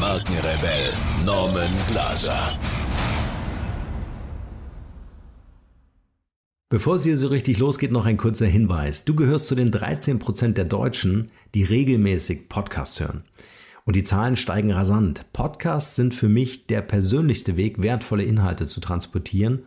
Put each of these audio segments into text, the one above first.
Markenrebell Norman Glaser. Bevor es hier so richtig losgeht, noch ein kurzer Hinweis. Du gehörst zu den 13% der Deutschen, die regelmäßig Podcasts hören. Und die Zahlen steigen rasant. Podcasts sind für mich der persönlichste Weg, wertvolle Inhalte zu transportieren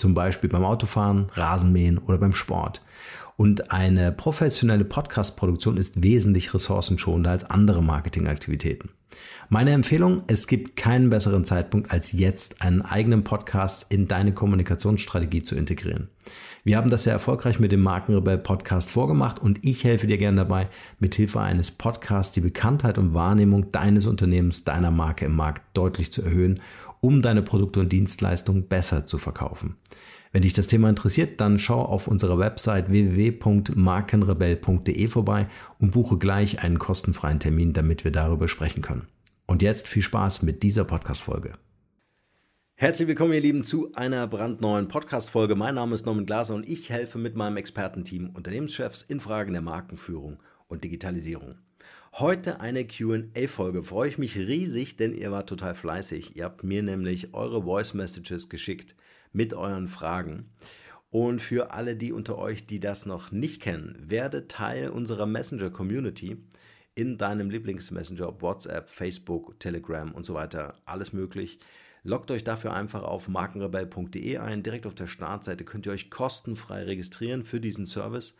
Zum Beispiel beim Autofahren, Rasenmähen oder beim Sport. Und eine professionelle Podcast-Produktion ist wesentlich ressourcenschonender als andere Marketingaktivitäten. Meine Empfehlung, es gibt keinen besseren Zeitpunkt als jetzt, einen eigenen Podcast in deine Kommunikationsstrategie zu integrieren. Wir haben das sehr erfolgreich mit dem Markenrebell Podcast vorgemacht und ich helfe dir gern dabei, mithilfe eines Podcasts die Bekanntheit und Wahrnehmung deines Unternehmens, deiner Marke im Markt deutlich zu erhöhen um deine Produkte und Dienstleistungen besser zu verkaufen. Wenn dich das Thema interessiert, dann schau auf unserer Website www.markenrebell.de vorbei und buche gleich einen kostenfreien Termin, damit wir darüber sprechen können. Und jetzt viel Spaß mit dieser Podcast-Folge. Herzlich willkommen, ihr Lieben, zu einer brandneuen Podcast-Folge. Mein Name ist Norman Glaser und ich helfe mit meinem Expertenteam Unternehmenschefs in Fragen der Markenführung und Digitalisierung. Heute eine QA-Folge. Freue ich mich riesig, denn ihr wart total fleißig. Ihr habt mir nämlich eure Voice Messages geschickt mit euren Fragen. Und für alle die unter euch, die das noch nicht kennen, werde Teil unserer Messenger-Community in deinem Lieblings-Messenger, WhatsApp, Facebook, Telegram und so weiter. Alles möglich. Loggt euch dafür einfach auf markenrebell.de ein. Direkt auf der Startseite könnt ihr euch kostenfrei registrieren für diesen Service.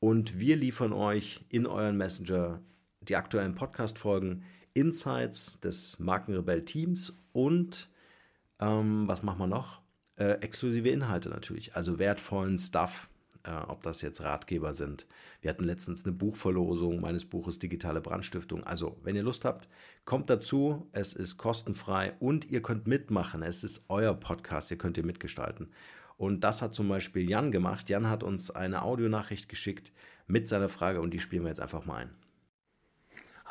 Und wir liefern euch in euren Messenger die aktuellen Podcast-Folgen, Insights des Markenrebell-Teams und ähm, was machen wir noch? Äh, exklusive Inhalte natürlich, also wertvollen Stuff, äh, ob das jetzt Ratgeber sind. Wir hatten letztens eine Buchverlosung meines Buches Digitale Brandstiftung. Also, wenn ihr Lust habt, kommt dazu. Es ist kostenfrei und ihr könnt mitmachen. Es ist euer Podcast, ihr könnt ihr mitgestalten. Und das hat zum Beispiel Jan gemacht. Jan hat uns eine Audionachricht geschickt mit seiner Frage und die spielen wir jetzt einfach mal ein.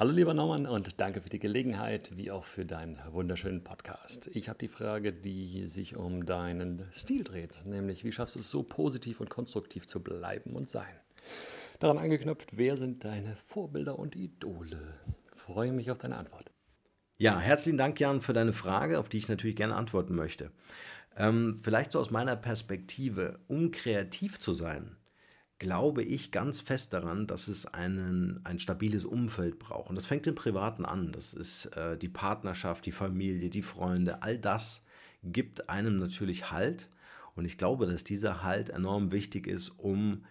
Hallo lieber Norman und danke für die Gelegenheit, wie auch für deinen wunderschönen Podcast. Ich habe die Frage, die sich um deinen Stil dreht, nämlich wie schaffst du es so positiv und konstruktiv zu bleiben und sein? Daran angeknüpft, wer sind deine Vorbilder und Idole? Freue mich auf deine Antwort. Ja, herzlichen Dank, Jan, für deine Frage, auf die ich natürlich gerne antworten möchte. Ähm, vielleicht so aus meiner Perspektive, um kreativ zu sein, glaube ich ganz fest daran, dass es einen, ein stabiles Umfeld braucht. Und das fängt im Privaten an. Das ist äh, die Partnerschaft, die Familie, die Freunde. All das gibt einem natürlich Halt. Und ich glaube, dass dieser Halt enorm wichtig ist, um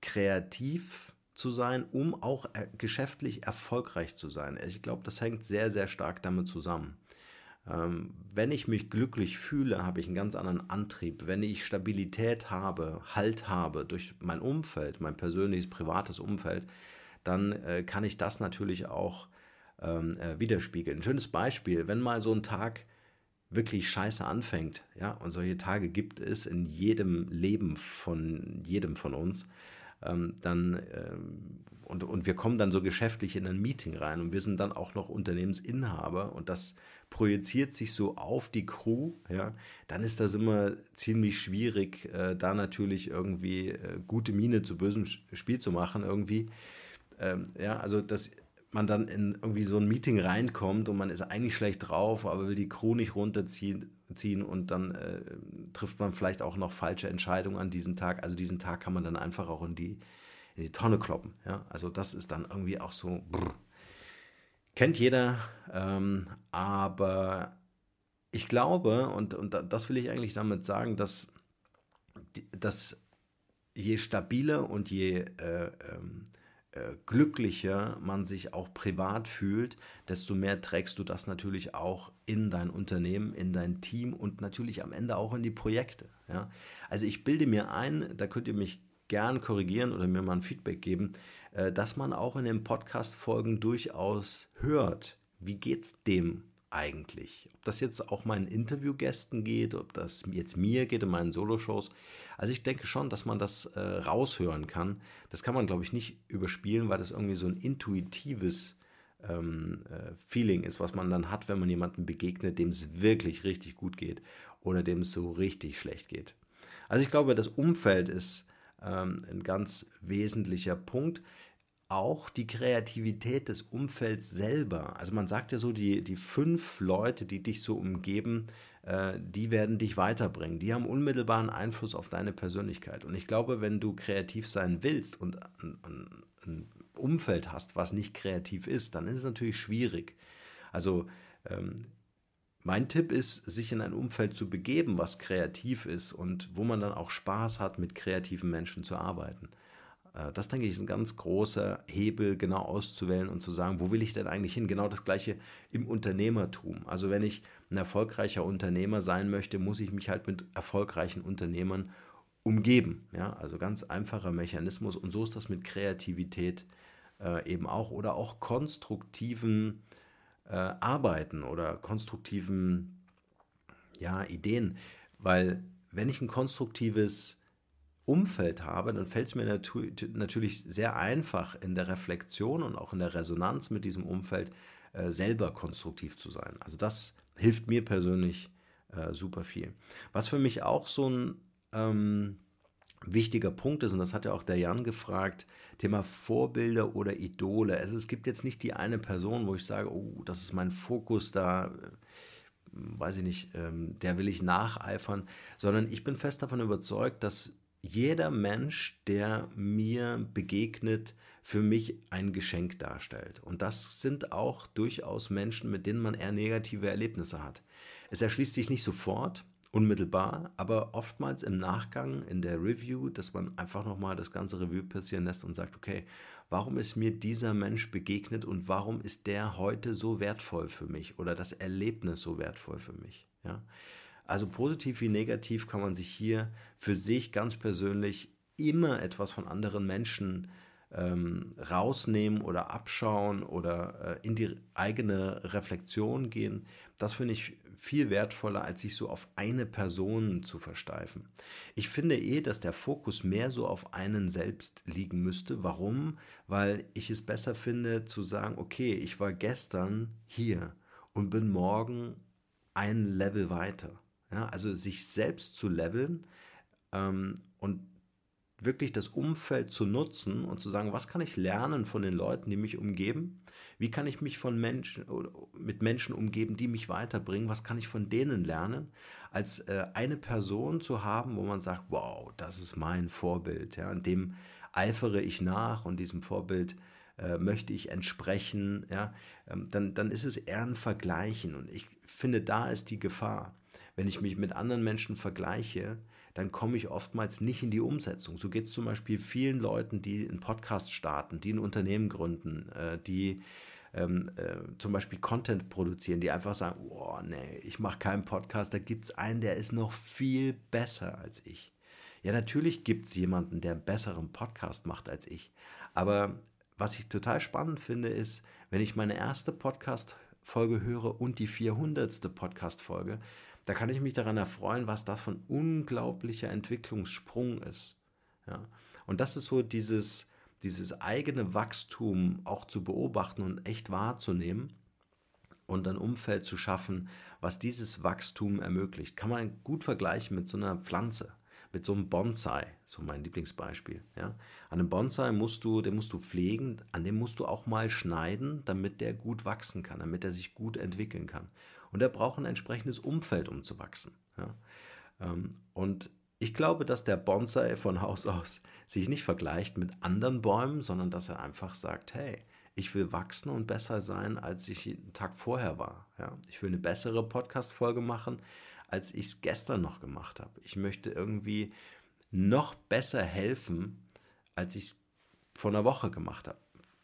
kreativ zu sein, um auch äh, geschäftlich erfolgreich zu sein. Ich glaube, das hängt sehr, sehr stark damit zusammen. Ähm, wenn ich mich glücklich fühle, habe ich einen ganz anderen Antrieb. Wenn ich Stabilität habe, Halt habe durch mein Umfeld, mein persönliches, privates Umfeld, dann äh, kann ich das natürlich auch ähm, äh, widerspiegeln. Ein schönes Beispiel, wenn mal so ein Tag wirklich scheiße anfängt, ja, und solche Tage gibt es in jedem Leben von jedem von uns, ähm, dann ähm, und, und wir kommen dann so geschäftlich in ein Meeting rein und wir sind dann auch noch Unternehmensinhaber und das projiziert sich so auf die Crew, ja, dann ist das immer ziemlich schwierig, äh, da natürlich irgendwie äh, gute Miene zu bösem Spiel zu machen irgendwie. Ähm, ja, also dass man dann in irgendwie so ein Meeting reinkommt und man ist eigentlich schlecht drauf, aber will die Crew nicht runterziehen ziehen und dann äh, trifft man vielleicht auch noch falsche Entscheidungen an diesem Tag. Also diesen Tag kann man dann einfach auch in die, in die Tonne kloppen. Ja? Also das ist dann irgendwie auch so brr, kennt jeder, ähm, aber ich glaube, und, und das will ich eigentlich damit sagen, dass, dass je stabiler und je äh, ähm, äh, glücklicher man sich auch privat fühlt, desto mehr trägst du das natürlich auch in dein Unternehmen, in dein Team und natürlich am Ende auch in die Projekte. Ja? Also ich bilde mir ein, da könnt ihr mich gern korrigieren oder mir mal ein Feedback geben, äh, dass man auch in den Podcast-Folgen durchaus hört, wie geht's dem eigentlich? Ob das jetzt auch meinen Interviewgästen geht, ob das jetzt mir geht in meinen Soloshows. Also ich denke schon, dass man das äh, raushören kann. Das kann man, glaube ich, nicht überspielen, weil das irgendwie so ein intuitives ähm, äh, Feeling ist, was man dann hat, wenn man jemandem begegnet, dem es wirklich richtig gut geht oder dem es so richtig schlecht geht. Also ich glaube, das Umfeld ist ähm, ein ganz wesentlicher Punkt. Auch die Kreativität des Umfelds selber. Also man sagt ja so, die, die fünf Leute, die dich so umgeben, äh, die werden dich weiterbringen. Die haben unmittelbaren Einfluss auf deine Persönlichkeit. Und ich glaube, wenn du kreativ sein willst und ein, ein Umfeld hast, was nicht kreativ ist, dann ist es natürlich schwierig. Also ähm, mein Tipp ist, sich in ein Umfeld zu begeben, was kreativ ist und wo man dann auch Spaß hat, mit kreativen Menschen zu arbeiten. Äh, das denke ich ist ein ganz großer Hebel, genau auszuwählen und zu sagen, wo will ich denn eigentlich hin? Genau das gleiche im Unternehmertum. Also wenn ich ein erfolgreicher Unternehmer sein möchte, muss ich mich halt mit erfolgreichen Unternehmern umgeben. Ja, also ganz einfacher Mechanismus. Und so ist das mit Kreativität äh, eben auch oder auch konstruktiven äh, Arbeiten oder konstruktiven ja, Ideen. Weil wenn ich ein konstruktives Umfeld habe, dann fällt es mir natu natürlich sehr einfach in der Reflexion und auch in der Resonanz mit diesem Umfeld äh, selber konstruktiv zu sein. Also das hilft mir persönlich äh, super viel. Was für mich auch so ein ähm, wichtiger Punkt ist, und das hat ja auch der Jan gefragt, Thema Vorbilder oder Idole. Also es gibt jetzt nicht die eine Person, wo ich sage, oh, das ist mein Fokus da, äh, weiß ich nicht, ähm, der will ich nacheifern, sondern ich bin fest davon überzeugt, dass jeder Mensch, der mir begegnet, für mich ein Geschenk darstellt. Und das sind auch durchaus Menschen, mit denen man eher negative Erlebnisse hat. Es erschließt sich nicht sofort, unmittelbar, aber oftmals im Nachgang in der Review, dass man einfach nochmal das ganze Review passieren lässt und sagt, okay, warum ist mir dieser Mensch begegnet und warum ist der heute so wertvoll für mich oder das Erlebnis so wertvoll für mich? Ja? Also positiv wie negativ kann man sich hier für sich ganz persönlich immer etwas von anderen Menschen ähm, rausnehmen oder abschauen oder äh, in die eigene Reflexion gehen. Das finde ich viel wertvoller, als sich so auf eine Person zu versteifen. Ich finde eh, dass der Fokus mehr so auf einen selbst liegen müsste. Warum? Weil ich es besser finde zu sagen, okay, ich war gestern hier und bin morgen ein Level weiter. Ja, also sich selbst zu leveln ähm, und wirklich das Umfeld zu nutzen und zu sagen, was kann ich lernen von den Leuten, die mich umgeben? Wie kann ich mich von Menschen mit Menschen umgeben, die mich weiterbringen? Was kann ich von denen lernen? Als äh, eine Person zu haben, wo man sagt, wow, das ist mein Vorbild, ja, und dem eifere ich nach und diesem Vorbild äh, möchte ich entsprechen, ja, ähm, dann, dann ist es eher ein Vergleichen. Und ich finde, da ist die Gefahr. Wenn ich mich mit anderen Menschen vergleiche, dann komme ich oftmals nicht in die Umsetzung. So geht es zum Beispiel vielen Leuten, die einen Podcast starten, die ein Unternehmen gründen, äh, die ähm, äh, zum Beispiel Content produzieren, die einfach sagen, oh nee, ich mache keinen Podcast, da gibt es einen, der ist noch viel besser als ich. Ja, natürlich gibt es jemanden, der einen besseren Podcast macht als ich. Aber was ich total spannend finde, ist, wenn ich meine erste Podcast-Folge höre und die 400. Podcast-Folge, da kann ich mich daran erfreuen, was das von unglaublicher Entwicklungssprung ist. Ja? Und das ist so dieses, dieses eigene Wachstum auch zu beobachten und echt wahrzunehmen und ein Umfeld zu schaffen, was dieses Wachstum ermöglicht. Kann man gut vergleichen mit so einer Pflanze, mit so einem Bonsai, so mein Lieblingsbeispiel. Ja? An einem Bonsai musst du, den musst du pflegen, an dem musst du auch mal schneiden, damit der gut wachsen kann, damit er sich gut entwickeln kann. Und er braucht ein entsprechendes Umfeld, um zu wachsen. Ja? Ähm, und ich glaube, dass der Bonsai von Haus aus sich nicht vergleicht mit anderen Bäumen, sondern dass er einfach sagt, hey, ich will wachsen und besser sein, als ich einen Tag vorher war. Ja? Ich will eine bessere Podcast-Folge machen, als ich es gestern noch gemacht habe. Ich möchte irgendwie noch besser helfen, als ich es vor einer Woche gemacht habe.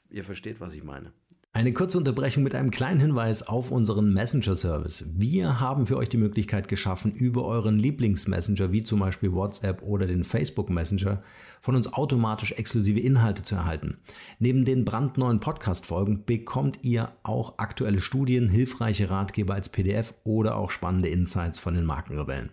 Ihr versteht, was ich meine. Eine kurze Unterbrechung mit einem kleinen Hinweis auf unseren Messenger-Service. Wir haben für euch die Möglichkeit geschaffen, über euren Lieblings-Messenger wie zum Beispiel WhatsApp oder den Facebook Messenger von uns automatisch exklusive Inhalte zu erhalten. Neben den brandneuen Podcast-Folgen bekommt ihr auch aktuelle Studien, hilfreiche Ratgeber als PDF oder auch spannende Insights von den Markenrebellen.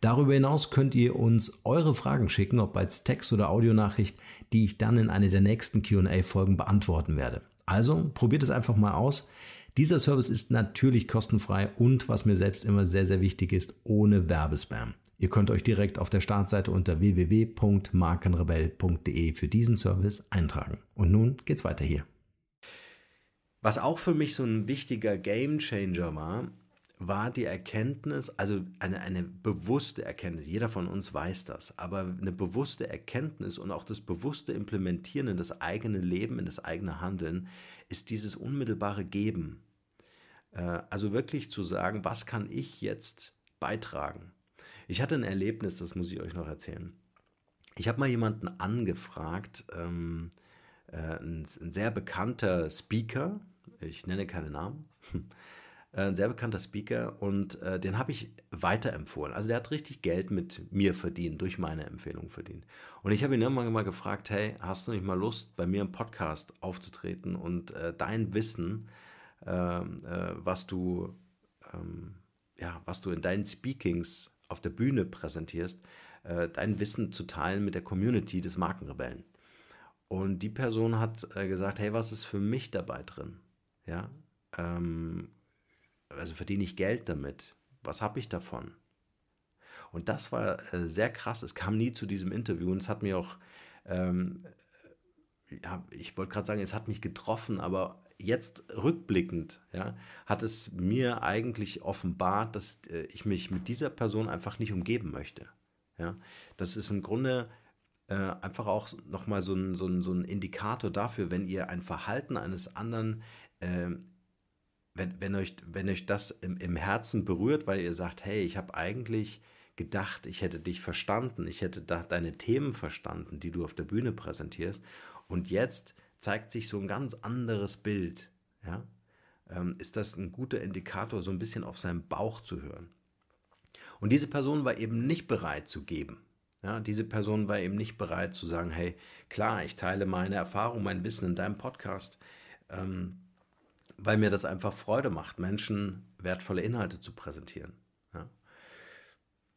Darüber hinaus könnt ihr uns eure Fragen schicken, ob als Text- oder Audionachricht, die ich dann in eine der nächsten QA-Folgen beantworten werde. Also probiert es einfach mal aus. Dieser Service ist natürlich kostenfrei und was mir selbst immer sehr, sehr wichtig ist, ohne Werbespam. Ihr könnt euch direkt auf der Startseite unter www.markenrebell.de für diesen Service eintragen. Und nun geht's weiter hier. Was auch für mich so ein wichtiger Gamechanger war, war die Erkenntnis, also eine, eine bewusste Erkenntnis, jeder von uns weiß das, aber eine bewusste Erkenntnis und auch das bewusste Implementieren in das eigene Leben, in das eigene Handeln, ist dieses unmittelbare Geben. Äh, also wirklich zu sagen, was kann ich jetzt beitragen? Ich hatte ein Erlebnis, das muss ich euch noch erzählen. Ich habe mal jemanden angefragt, ähm, äh, ein, ein sehr bekannter Speaker, ich nenne keine Namen, Äh, ein sehr bekannter Speaker und äh, den habe ich weiterempfohlen. Also der hat richtig Geld mit mir verdient, durch meine Empfehlung verdient. Und ich habe ihn irgendwann mal gefragt, hey, hast du nicht mal Lust, bei mir im Podcast aufzutreten und äh, dein Wissen, ähm, äh, was du, ähm, ja, was du in deinen Speakings auf der Bühne präsentierst, äh, dein Wissen zu teilen mit der Community des Markenrebellen. Und die Person hat äh, gesagt, hey, was ist für mich dabei drin? Ja, ähm, also verdiene ich Geld damit? Was habe ich davon? Und das war äh, sehr krass. Es kam nie zu diesem Interview und es hat mir auch, ähm, ich wollte gerade sagen, es hat mich getroffen, aber jetzt rückblickend ja, hat es mir eigentlich offenbart, dass äh, ich mich mit dieser Person einfach nicht umgeben möchte. Ja? Das ist im Grunde äh, einfach auch nochmal so ein, so, ein, so ein Indikator dafür, wenn ihr ein Verhalten eines anderen ähm, wenn, wenn, euch, wenn euch das im, im Herzen berührt, weil ihr sagt, hey, ich habe eigentlich gedacht, ich hätte dich verstanden, ich hätte da deine Themen verstanden, die du auf der Bühne präsentierst. Und jetzt zeigt sich so ein ganz anderes Bild. Ja? Ähm, ist das ein guter Indikator, so ein bisschen auf seinen Bauch zu hören? Und diese Person war eben nicht bereit zu geben. Ja, diese Person war eben nicht bereit zu sagen, hey, klar, ich teile meine Erfahrung, mein Wissen in deinem Podcast. Ähm, weil mir das einfach Freude macht, Menschen wertvolle Inhalte zu präsentieren. Ja.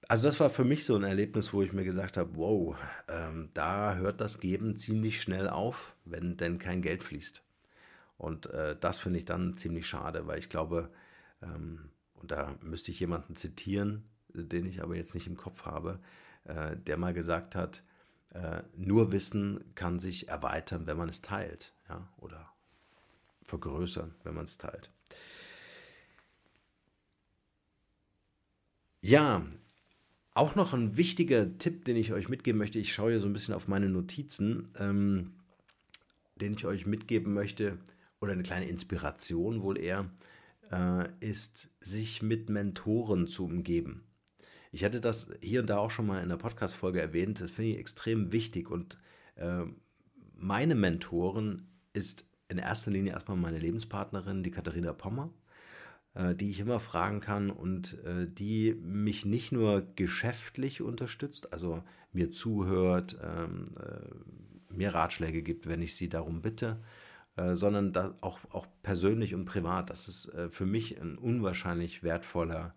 Also das war für mich so ein Erlebnis, wo ich mir gesagt habe, wow, ähm, da hört das Geben ziemlich schnell auf, wenn denn kein Geld fließt. Und äh, das finde ich dann ziemlich schade, weil ich glaube, ähm, und da müsste ich jemanden zitieren, den ich aber jetzt nicht im Kopf habe, äh, der mal gesagt hat, äh, nur Wissen kann sich erweitern, wenn man es teilt ja, oder vergrößern, wenn man es teilt. Ja, auch noch ein wichtiger Tipp, den ich euch mitgeben möchte. Ich schaue hier so ein bisschen auf meine Notizen, ähm, den ich euch mitgeben möchte, oder eine kleine Inspiration wohl eher, äh, ist, sich mit Mentoren zu umgeben. Ich hatte das hier und da auch schon mal in der Podcast-Folge erwähnt. Das finde ich extrem wichtig. Und äh, meine Mentoren ist in erster Linie erstmal meine Lebenspartnerin, die Katharina Pommer, äh, die ich immer fragen kann und äh, die mich nicht nur geschäftlich unterstützt, also mir zuhört, ähm, äh, mir Ratschläge gibt, wenn ich sie darum bitte, sondern auch, auch persönlich und privat. Das ist für mich ein unwahrscheinlich wertvoller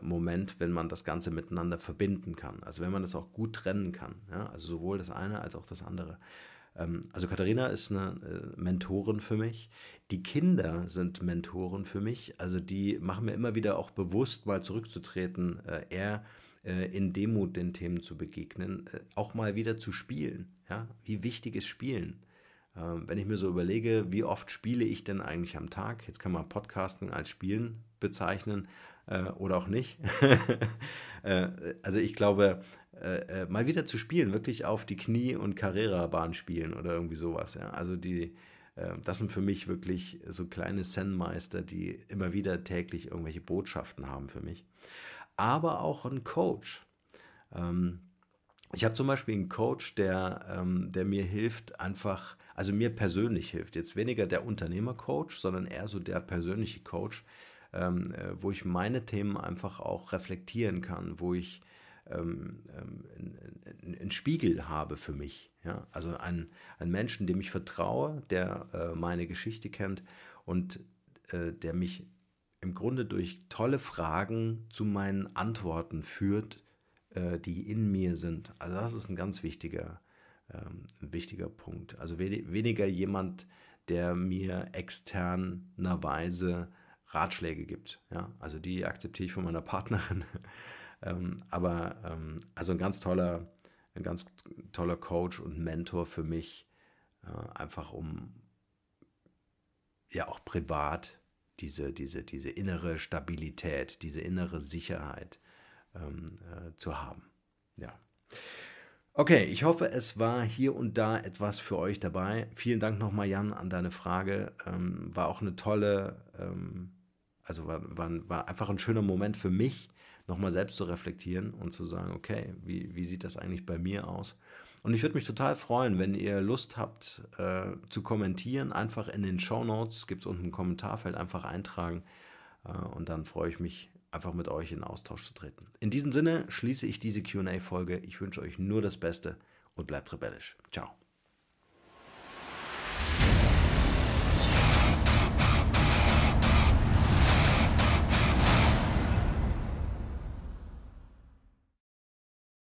Moment, wenn man das Ganze miteinander verbinden kann. Also wenn man das auch gut trennen kann. Ja? Also sowohl das eine als auch das andere. Ähm, also Katharina ist eine äh, Mentorin für mich. Die Kinder sind Mentoren für mich. Also die machen mir immer wieder auch bewusst, mal zurückzutreten, äh, eher äh, in Demut den Themen zu begegnen, auch mal wieder zu spielen. Ja? Wie wichtig ist Spielen? Ähm, wenn ich mir so überlege, wie oft spiele ich denn eigentlich am Tag? Jetzt kann man Podcasten als Spielen bezeichnen äh, oder auch nicht. Äh, also ich glaube, äh, mal wieder zu spielen, wirklich auf die Knie- und Carrera-Bahn spielen oder irgendwie sowas. Also die, das sind für mich wirklich so kleine Zen-Meister, die immer wieder täglich irgendwelche Botschaften haben für mich. Aber auch ein Coach. Ähm, ich habe zum Beispiel einen Coach, der, ähm, der mir hilft, einfach also mir persönlich hilft. Jetzt weniger der Unternehmercoach, sondern eher so der persönliche Coach, ähm, äh, wo ich meine Themen einfach auch reflektieren kann, wo ich ähm, ähm, einen Spiegel habe für mich. Ja? Also einen, einen Menschen, dem ich vertraue, der äh, meine Geschichte kennt und äh, der mich im Grunde durch tolle Fragen zu meinen Antworten führt, äh, die in mir sind. Also das ist ein ganz wichtiger Punkt. Ähm, ein wichtiger Punkt. Also weniger jemand, der mir externerweise Ratschläge gibt. Ja? Also die akzeptiere ich von meiner Partnerin. Ähm, aber ähm, also ein ganz toller, ein ganz toller Coach und Mentor für mich, äh, einfach um ja auch privat diese, diese, diese innere Stabilität, diese innere Sicherheit äh, zu haben. Ja. Okay, ich hoffe, es war hier und da etwas für euch dabei. Vielen Dank nochmal, Jan, an deine Frage. Ähm, war auch eine tolle, ähm, also war, war, war, einfach ein schöner Moment für mich, nochmal selbst zu reflektieren und zu sagen, okay, wie, wie sieht das eigentlich bei mir aus? Und ich würde mich total freuen, wenn ihr Lust habt äh, zu kommentieren. Einfach in den Show Notes gibt es unten ein Kommentarfeld, einfach eintragen. Äh, und dann freue ich mich einfach mit euch in Austausch zu treten. In diesem Sinne schließe ich diese QA-Folge. Ich wünsche euch nur das Beste und bleibt rebellisch. Ciao.